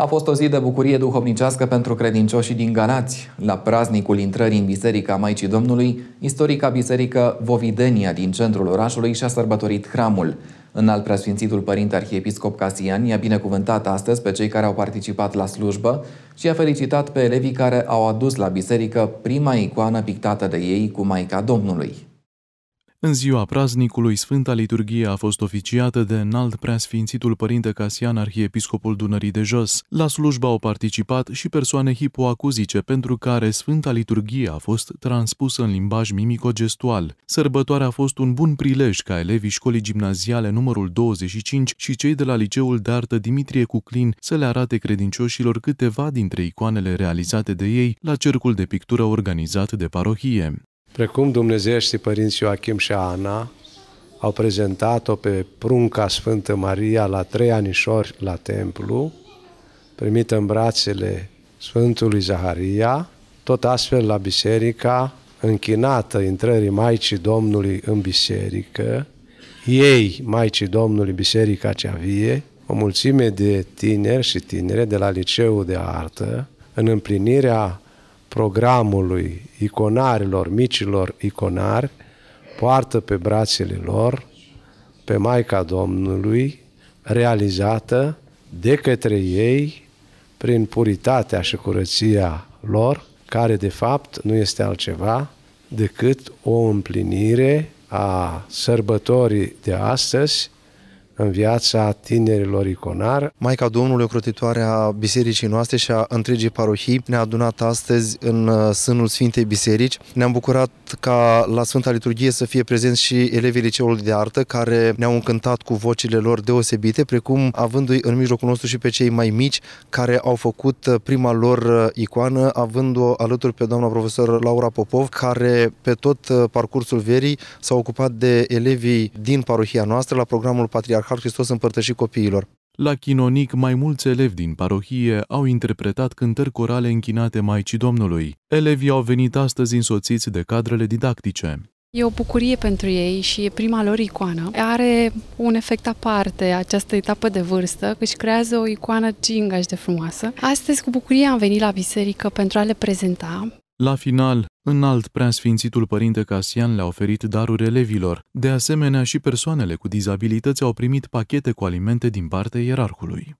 A fost o zi de bucurie duhovnicească pentru credincioșii din Galați. La praznicul intrării în Biserica Maicii Domnului, istorica biserică Vovidenia din centrul orașului și-a sărbătorit hramul. În al preasfințitul părinte arhiepiscop Casian i-a binecuvântat astăzi pe cei care au participat la slujbă și a felicitat pe elevii care au adus la biserică prima icoană pictată de ei cu Maica Domnului. În ziua praznicului, Sfânta Liturghie a fost oficiată de înalt preasfințitul Părinte Casian, Arhiepiscopul Dunării de Jos. La slujba au participat și persoane hipoacuzice, pentru care Sfânta Liturghie a fost transpusă în limbaj mimico-gestual. Sărbătoarea a fost un bun prilej ca elevii școlii gimnaziale numărul 25 și cei de la Liceul de Artă Dimitrie Cuclin să le arate credincioșilor câteva dintre icoanele realizate de ei la cercul de pictură organizat de parohie. Precum dumnezeieștii părinți Joachim și Ana au prezentat-o pe prunca Sfântă Maria la trei anișori la templu, primită în brațele Sfântului Zaharia, tot astfel la biserica închinată intrării Maicii Domnului în biserică, ei, Maicii Domnului, Biserica cea vie, o mulțime de tineri și tinere de la Liceul de Artă, în împlinirea programului iconarilor, micilor iconari, poartă pe brațele lor pe Maica Domnului, realizată de către ei prin puritatea și curăția lor, care de fapt nu este altceva decât o împlinire a sărbătorii de astăzi, în viața tinerilor iconar. Maica Domnului Ocrotitoare a Bisericii noastre și a întregii parohii ne-a adunat astăzi în uh, sânul Sfintei Biserici. Ne-am bucurat ca la Sfânta Liturghie să fie prezenți și elevii Liceului de Artă care ne-au încântat cu vocile lor deosebite, precum avându-i în mijlocul nostru și pe cei mai mici care au făcut uh, prima lor uh, icoană, având-o alături pe doamna profesor Laura Popov, care pe tot parcursul verii s-a ocupat de elevii din parohia noastră la programul Patriarh al Hristos împărtășit copiilor. La Chinonic, mai mulți elevi din parohie au interpretat cântări corale închinate Maicii Domnului. Elevii au venit astăzi însoțiți de cadrele didactice. E o bucurie pentru ei și e prima lor icoană. Are un efect aparte această etapă de vârstă, că își creează o icoană gingaș de frumoasă. Astăzi, cu bucurie, am venit la biserică pentru a le prezenta la final, înalt preasfințitul părinte Casian le-a oferit daruri elevilor, de asemenea și persoanele cu dizabilități au primit pachete cu alimente din partea ierarhului.